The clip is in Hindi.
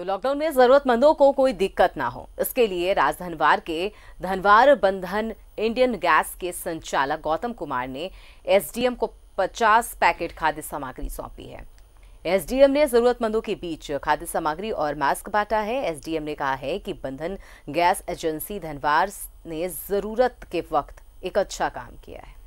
तो लॉकडाउन में जरूरतमंदों को कोई दिक्कत ना हो इसके लिए राजधनवार के धनवार बंधन इंडियन गैस के संचालक गौतम कुमार ने एसडीएम को 50 पैकेट खाद्य सामग्री सौंपी है एसडीएम ने जरूरतमंदों के बीच खाद्य सामग्री और मास्क बांटा है एसडीएम ने कहा है कि बंधन गैस एजेंसी धनवार ने जरूरत के वक्त एक अच्छा काम किया है